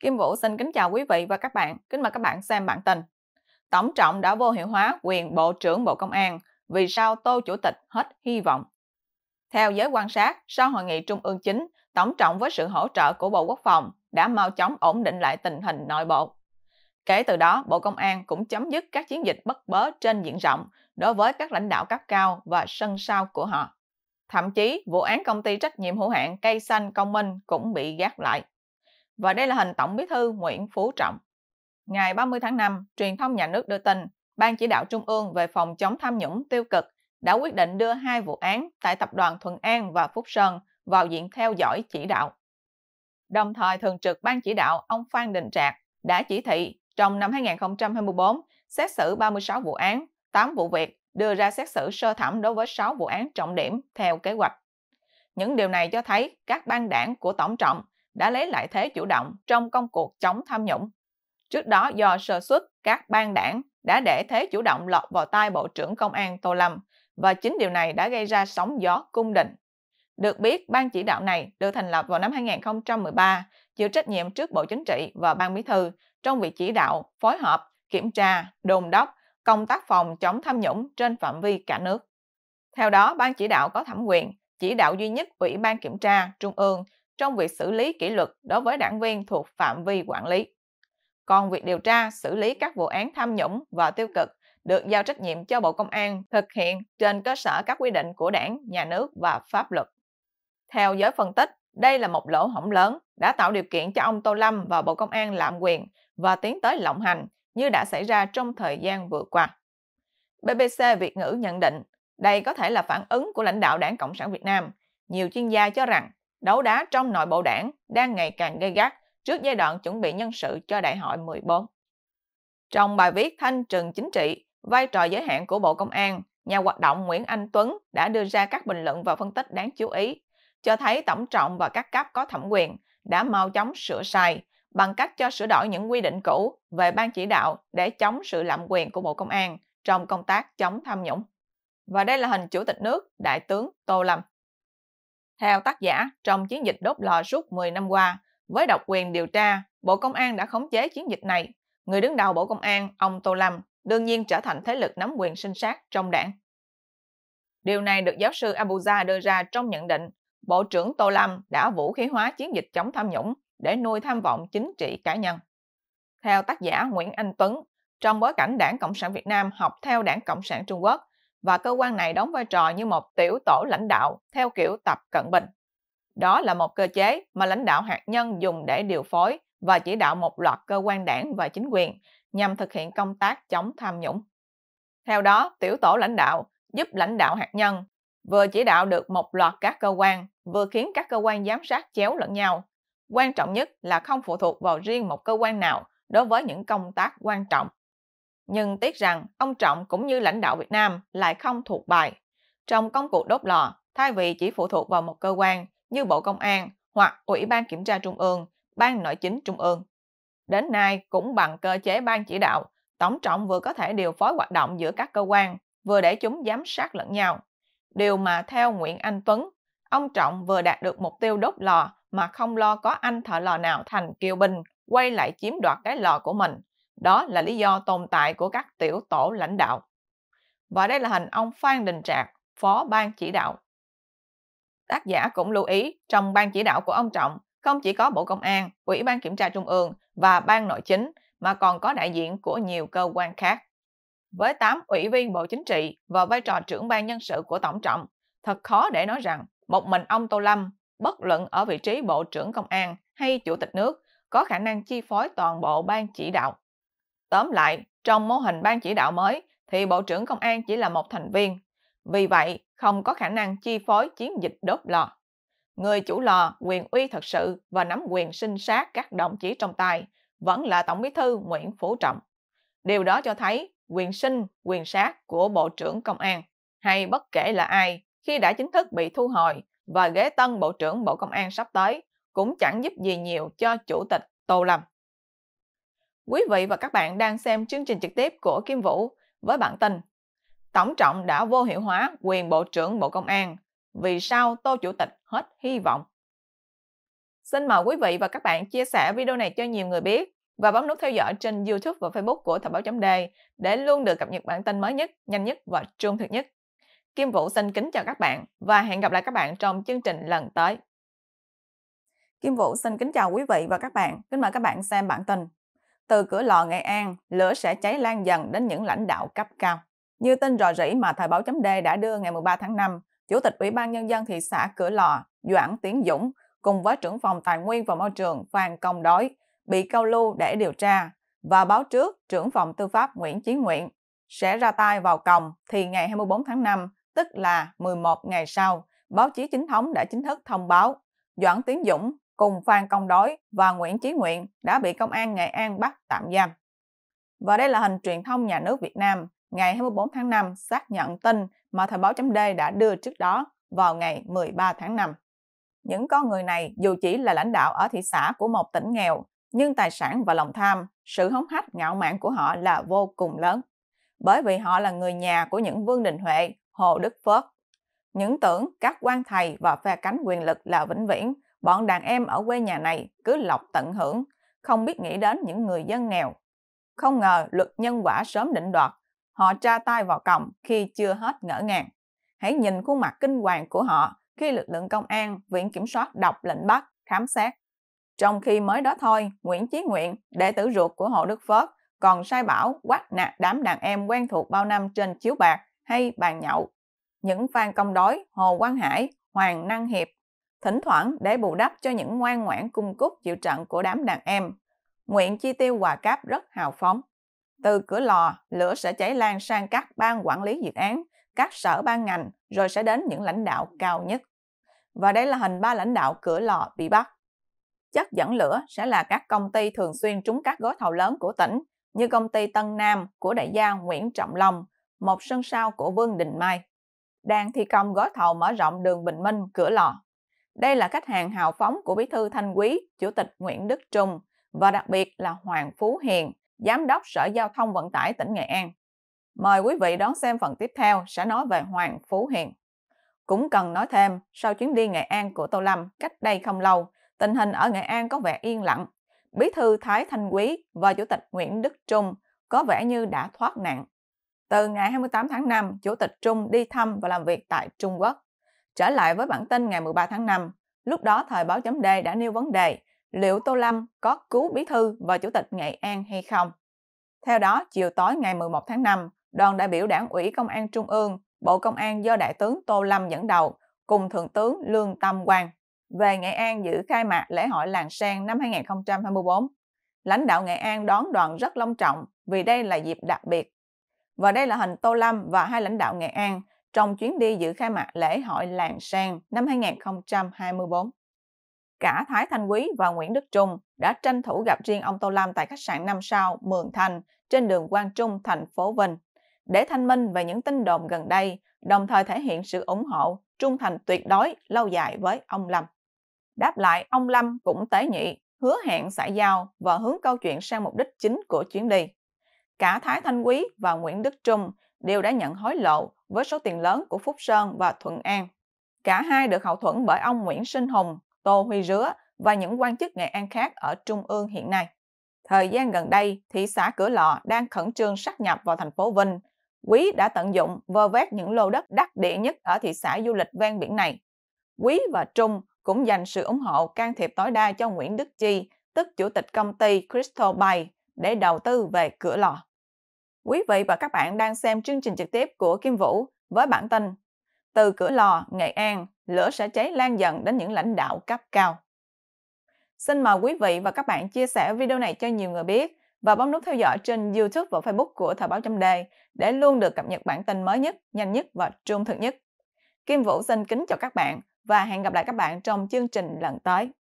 Kim Vũ xin kính chào quý vị và các bạn. Kính mời các bạn xem bản tin. Tổng trọng đã vô hiệu hóa quyền Bộ trưởng Bộ Công an. Vì sao Tô Chủ tịch hết hy vọng? Theo giới quan sát, sau hội nghị trung ương chính, Tổng trọng với sự hỗ trợ của Bộ Quốc phòng đã mau chóng ổn định lại tình hình nội bộ. Kể từ đó, Bộ Công an cũng chấm dứt các chiến dịch bất bớ trên diện rộng đối với các lãnh đạo cấp cao và sân sau của họ. Thậm chí, vụ án công ty trách nhiệm hữu hạn Cây Xanh Công Minh cũng bị gác lại. Và đây là hình Tổng Bí thư Nguyễn Phú Trọng. Ngày 30 tháng 5, truyền thông nhà nước đưa tin, Ban chỉ đạo Trung ương về phòng chống tham nhũng tiêu cực đã quyết định đưa hai vụ án tại Tập đoàn Thuận An và Phúc Sơn vào diện theo dõi chỉ đạo. Đồng thời, Thường trực Ban chỉ đạo ông Phan Đình Trạc đã chỉ thị trong năm 2024 xét xử 36 vụ án, 8 vụ việc đưa ra xét xử sơ thẩm đối với 6 vụ án trọng điểm theo kế hoạch. Những điều này cho thấy các ban đảng của Tổng Trọng đã lấy lại thế chủ động trong công cuộc chống tham nhũng. Trước đó do sơ xuất, các ban đảng đã để thế chủ động lọt vào tay Bộ trưởng Công an Tô Lâm và chính điều này đã gây ra sóng gió cung đình. Được biết, ban chỉ đạo này được thành lập vào năm 2013, chịu trách nhiệm trước Bộ Chính trị và Ban Bí thư trong việc chỉ đạo, phối hợp, kiểm tra, đồn đốc công tác phòng chống tham nhũng trên phạm vi cả nước. Theo đó, ban chỉ đạo có thẩm quyền chỉ đạo duy nhất Ủy ban Kiểm tra Trung ương trong việc xử lý kỷ luật đối với đảng viên thuộc phạm vi quản lý. Còn việc điều tra, xử lý các vụ án tham nhũng và tiêu cực được giao trách nhiệm cho Bộ Công an thực hiện trên cơ sở các quy định của đảng, nhà nước và pháp luật. Theo giới phân tích, đây là một lỗ hổng lớn đã tạo điều kiện cho ông Tô Lâm và Bộ Công an lạm quyền và tiến tới lộng hành như đã xảy ra trong thời gian vừa qua. BBC Việt ngữ nhận định đây có thể là phản ứng của lãnh đạo đảng Cộng sản Việt Nam. Nhiều chuyên gia cho rằng đấu đá trong nội bộ đảng đang ngày càng gây gắt trước giai đoạn chuẩn bị nhân sự cho đại hội 14. Trong bài viết Thanh trừng chính trị, vai trò giới hạn của Bộ Công an, nhà hoạt động Nguyễn Anh Tuấn đã đưa ra các bình luận và phân tích đáng chú ý, cho thấy tổng trọng và các cấp có thẩm quyền đã mau chóng sửa sai bằng cách cho sửa đổi những quy định cũ về ban chỉ đạo để chống sự lạm quyền của Bộ Công an trong công tác chống tham nhũng. Và đây là hình Chủ tịch nước Đại tướng Tô Lâm. Theo tác giả, trong chiến dịch đốt lò suốt 10 năm qua, với độc quyền điều tra, Bộ Công an đã khống chế chiến dịch này. Người đứng đầu Bộ Công an, ông Tô Lâm, đương nhiên trở thành thế lực nắm quyền sinh sát trong đảng. Điều này được giáo sư Abuja đưa ra trong nhận định Bộ trưởng Tô Lâm đã vũ khí hóa chiến dịch chống tham nhũng để nuôi tham vọng chính trị cá nhân. Theo tác giả Nguyễn Anh Tuấn, trong bối cảnh Đảng Cộng sản Việt Nam học theo Đảng Cộng sản Trung Quốc, và cơ quan này đóng vai trò như một tiểu tổ lãnh đạo theo kiểu tập cận bình. Đó là một cơ chế mà lãnh đạo hạt nhân dùng để điều phối và chỉ đạo một loạt cơ quan đảng và chính quyền nhằm thực hiện công tác chống tham nhũng. Theo đó, tiểu tổ lãnh đạo giúp lãnh đạo hạt nhân vừa chỉ đạo được một loạt các cơ quan, vừa khiến các cơ quan giám sát chéo lẫn nhau. Quan trọng nhất là không phụ thuộc vào riêng một cơ quan nào đối với những công tác quan trọng nhưng tiếc rằng ông Trọng cũng như lãnh đạo Việt Nam lại không thuộc bài. Trong công cụ đốt lò, thay vì chỉ phụ thuộc vào một cơ quan như Bộ Công an hoặc Ủy ban Kiểm tra Trung ương, Ban Nội chính Trung ương. Đến nay cũng bằng cơ chế ban chỉ đạo, Tổng trọng vừa có thể điều phối hoạt động giữa các cơ quan, vừa để chúng giám sát lẫn nhau. Điều mà theo Nguyễn Anh Tuấn, ông Trọng vừa đạt được mục tiêu đốt lò mà không lo có anh thợ lò nào thành kiều binh quay lại chiếm đoạt cái lò của mình đó là lý do tồn tại của các tiểu tổ lãnh đạo. Và đây là hình ông Phan Đình Trạc, phó ban chỉ đạo. Tác giả cũng lưu ý, trong ban chỉ đạo của ông Trọng không chỉ có Bộ Công an, Ủy ban Kiểm tra Trung ương và Ban Nội chính mà còn có đại diện của nhiều cơ quan khác. Với 8 ủy viên Bộ Chính trị và vai trò trưởng ban nhân sự của Tổng Trọng, thật khó để nói rằng một mình ông Tô Lâm, bất luận ở vị trí Bộ trưởng Công an hay Chủ tịch nước, có khả năng chi phối toàn bộ ban chỉ đạo. Tóm lại, trong mô hình ban chỉ đạo mới thì Bộ trưởng Công an chỉ là một thành viên, vì vậy không có khả năng chi phối chiến dịch đốt lò. Người chủ lò quyền uy thật sự và nắm quyền sinh sát các đồng chí trong tay vẫn là Tổng bí thư Nguyễn Phú Trọng. Điều đó cho thấy quyền sinh, quyền sát của Bộ trưởng Công an hay bất kể là ai khi đã chính thức bị thu hồi và ghế tân Bộ trưởng Bộ Công an sắp tới cũng chẳng giúp gì nhiều cho Chủ tịch Tô Lâm. Quý vị và các bạn đang xem chương trình trực tiếp của Kim Vũ với bản tin Tổng trọng đã vô hiệu hóa quyền Bộ trưởng Bộ Công an. Vì sao Tô Chủ tịch hết hy vọng? Xin mời quý vị và các bạn chia sẻ video này cho nhiều người biết và bấm nút theo dõi trên YouTube và Facebook của Thời báo chấm đề để luôn được cập nhật bản tin mới nhất, nhanh nhất và trung thực nhất. Kim Vũ xin kính chào các bạn và hẹn gặp lại các bạn trong chương trình lần tới. Kim Vũ xin kính chào quý vị và các bạn. Kính mời các bạn xem bản tin từ cửa lò Nghệ An, lửa sẽ cháy lan dần đến những lãnh đạo cấp cao. Như tin rò rỉ mà Thời báo chấm D đã đưa ngày 13 tháng 5, Chủ tịch Ủy ban Nhân dân thị xã Cửa Lò Doãn Tiến Dũng cùng với trưởng phòng Tài nguyên và Môi trường Phan Công Đói bị câu lưu để điều tra và báo trước trưởng phòng tư pháp Nguyễn Chí Nguyện sẽ ra tay vào còng thì ngày 24 tháng 5, tức là 11 ngày sau, báo chí chính thống đã chính thức thông báo Doãn Tiến Dũng cùng Phan Công Đối và Nguyễn Chí Nguyện đã bị Công an Nghệ An bắt tạm giam. Và đây là hình truyền thông nhà nước Việt Nam ngày 24 tháng 5 xác nhận tin mà Thời báo chấm D đã đưa trước đó vào ngày 13 tháng 5. Những con người này dù chỉ là lãnh đạo ở thị xã của một tỉnh nghèo, nhưng tài sản và lòng tham, sự hống hách ngạo mạn của họ là vô cùng lớn. Bởi vì họ là người nhà của những Vương Đình Huệ, Hồ Đức Phước. Những tưởng các quan thầy và phe cánh quyền lực là vĩnh viễn, bọn đàn em ở quê nhà này cứ lọc tận hưởng, không biết nghĩ đến những người dân nghèo. Không ngờ luật nhân quả sớm định đoạt, họ tra tay vào còng khi chưa hết ngỡ ngàng. Hãy nhìn khuôn mặt kinh hoàng của họ khi lực lượng công an, viện kiểm soát đọc lệnh bắt, khám xét. Trong khi mới đó thôi, Nguyễn Chí Nguyện, đệ tử ruột của Hồ Đức Phớt, còn sai bảo quát nạt đám đàn em quen thuộc bao năm trên chiếu bạc hay bàn nhậu. Những phan công đối Hồ Quang Hải, Hoàng Năng Hiệp thỉnh thoảng để bù đắp cho những ngoan ngoãn cung cúc chịu trận của đám đàn em. Nguyện chi tiêu quà cáp rất hào phóng. Từ cửa lò, lửa sẽ cháy lan sang các ban quản lý dự án, các sở ban ngành, rồi sẽ đến những lãnh đạo cao nhất. Và đây là hình ba lãnh đạo cửa lò bị bắt. Chất dẫn lửa sẽ là các công ty thường xuyên trúng các gói thầu lớn của tỉnh, như công ty Tân Nam của đại gia Nguyễn Trọng Long, một sân sau của Vương Đình Mai, đang thi công gói thầu mở rộng đường Bình Minh cửa lò đây là khách hàng hào phóng của Bí thư Thanh Quý, Chủ tịch Nguyễn Đức Trung và đặc biệt là Hoàng Phú Hiền, Giám đốc Sở Giao thông Vận tải tỉnh Nghệ An. Mời quý vị đón xem phần tiếp theo sẽ nói về Hoàng Phú Hiền. Cũng cần nói thêm, sau chuyến đi Nghệ An của Tô Lâm cách đây không lâu, tình hình ở Nghệ An có vẻ yên lặng. Bí thư Thái Thanh Quý và Chủ tịch Nguyễn Đức Trung có vẻ như đã thoát nạn. Từ ngày 28 tháng 5, Chủ tịch Trung đi thăm và làm việc tại Trung Quốc. Trở lại với bản tin ngày 13 tháng 5, lúc đó thời báo chấm Đề đã nêu vấn đề liệu Tô Lâm có cứu bí thư và chủ tịch Nghệ An hay không. Theo đó, chiều tối ngày 11 tháng 5, đoàn đại biểu đảng ủy Công an Trung ương, Bộ Công an do Đại tướng Tô Lâm dẫn đầu, cùng Thượng tướng Lương Tâm Quang về Nghệ An dự khai mạc lễ hội làng sen năm 2024. Lãnh đạo Nghệ An đón đoàn rất long trọng vì đây là dịp đặc biệt. Và đây là hình Tô Lâm và hai lãnh đạo Nghệ An trong chuyến đi dự khai mạc lễ hội làng sen năm 2024. Cả Thái Thanh Quý và Nguyễn Đức Trung đã tranh thủ gặp riêng ông Tô Lâm tại khách sạn 5 sao Mường Thanh trên đường Quang Trung, thành phố Vinh, để thanh minh về những tin đồn gần đây, đồng thời thể hiện sự ủng hộ, trung thành tuyệt đối, lâu dài với ông Lâm. Đáp lại, ông Lâm cũng tế nhị, hứa hẹn xã giao và hướng câu chuyện sang mục đích chính của chuyến đi. Cả Thái Thanh Quý và Nguyễn Đức Trung đều đã nhận hối lộ với số tiền lớn của Phúc Sơn và Thuận An. Cả hai được hậu thuẫn bởi ông Nguyễn Sinh Hùng, Tô Huy Rứa và những quan chức Nghệ An khác ở Trung ương hiện nay. Thời gian gần đây, thị xã Cửa Lò đang khẩn trương sát nhập vào thành phố Vinh. Quý đã tận dụng vơ vét những lô đất đắc địa nhất ở thị xã du lịch ven biển này. Quý và Trung cũng dành sự ủng hộ can thiệp tối đa cho Nguyễn Đức Chi, tức chủ tịch công ty Crystal Bay, để đầu tư về Cửa Lò. Quý vị và các bạn đang xem chương trình trực tiếp của Kim Vũ với bản tin Từ cửa lò, Nghệ An, lửa sẽ cháy lan dần đến những lãnh đạo cấp cao. Xin mời quý vị và các bạn chia sẻ video này cho nhiều người biết và bấm nút theo dõi trên YouTube và Facebook của Thời báo chấm đề để luôn được cập nhật bản tin mới nhất, nhanh nhất và trung thực nhất. Kim Vũ xin kính chào các bạn và hẹn gặp lại các bạn trong chương trình lần tới.